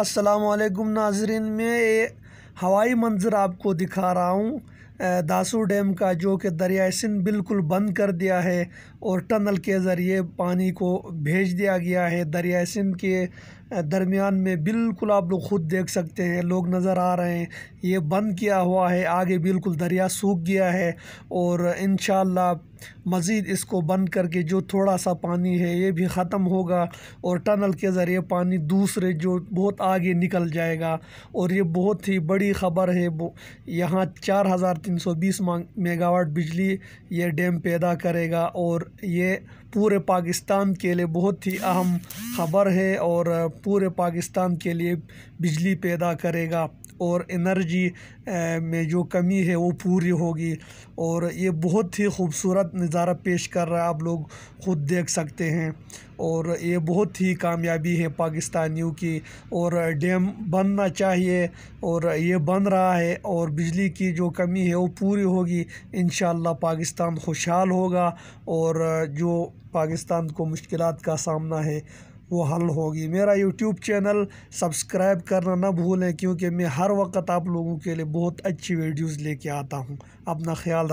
असलकुम नाजरीन मैं हवाई मंज़र आपको दिखा रहा हूँ दासू डैम का जो कि दरिया सिंध बिल्कुल बंद कर दिया है और टनल के ज़रिए पानी को भेज दिया गया है दरिया सिंध के दरमियान में बिल्कुल आप लोग ख़ुद देख सकते हैं लोग नज़र आ रहे हैं ये बंद किया हुआ है आगे बिल्कुल दरिया सूख गया है और इन मज़ीद इसको बंद करके जो थोड़ा सा पानी है ये भी ख़त्म होगा और टनल के ज़रिए पानी दूसरे जो बहुत आगे निकल जाएगा और ये बहुत ही बड़ी ख़बर है यहाँ चार हज़ार तीन सौ बीस मेगावाट बिजली ये डैम पैदा करेगा और ये पूरे पाकिस्तान के लिए बहुत ही अहम ख़बर है और पूरे पाकिस्तान के लिए बिजली पैदा करेगा और एनर्जी में जो कमी है वो पूरी होगी और ये बहुत ही खूबसूरत नज़ारा पेश कर रहा है आप लोग ख़ुद देख सकते हैं और ये बहुत ही कामयाबी है पाकिस्तानियों की और डैम बनना चाहिए और ये बन रहा है और बिजली की जो कमी है वो पूरी होगी इन पाकिस्तान खुशहाल होगा और जो पाकिस्तान को मुश्किल का सामना है वो हल होगी मेरा यूट्यूब चैनल सब्सक्राइब करना ना भूलें क्योंकि मैं हर वक्त आप लोगों के लिए बहुत अच्छी वीडियोस लेके आता हूँ अपना ख्याल